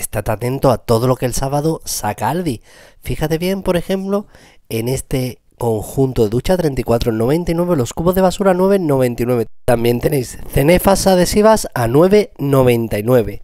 estad atento a todo lo que el sábado saca Aldi. Fíjate bien, por ejemplo, en este conjunto de ducha 34,99, los cubos de basura 9,99. También tenéis cenefas adhesivas a 9,99.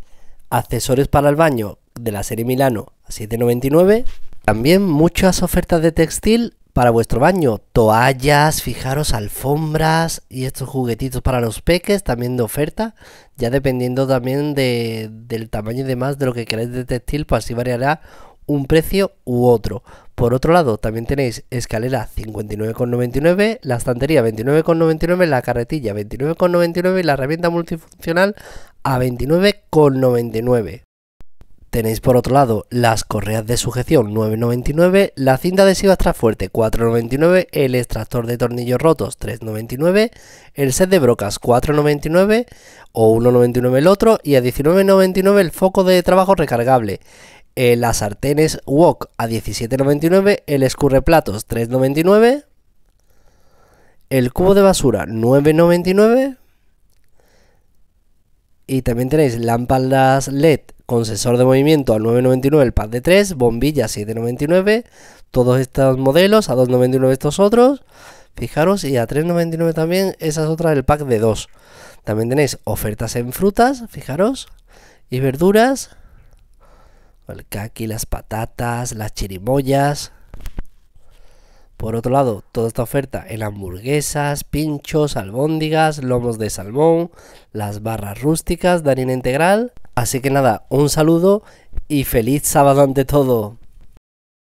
Accesorios para el baño de la serie Milano a 7,99. También muchas ofertas de textil para vuestro baño. Toallas, fijaros, alfombras y estos juguetitos para los peques también de oferta. Ya dependiendo también del tamaño y demás de lo que queráis de textil, pues así variará un precio u otro. Por otro lado, también tenéis escalera 59,99, la estantería 29,99, la carretilla 29,99 y la herramienta multifuncional a 29,99. Tenéis por otro lado las correas de sujeción 9,99, la cinta adhesiva extra fuerte 4,99, el extractor de tornillos rotos 3,99, el set de brocas 4,99 o 1,99 el otro y a 19,99 el foco de trabajo recargable. Eh, las sartenes wok a 17,99, el escurreplatos 3,99, el cubo de basura 9,99 y también tenéis lámparas LED con sensor de movimiento a 9.99 el pack de 3, bombilla 7.99, todos estos modelos, a 2.99 estos otros, fijaros, y a 3.99 también, esas otras el del pack de 2. También tenéis ofertas en frutas, fijaros, y verduras, el caqui las patatas, las chirimoyas. Por otro lado, toda esta oferta en hamburguesas, pinchos, albóndigas, lomos de salmón, las barras rústicas, harina integral, Así que nada, un saludo y feliz sábado ante todo.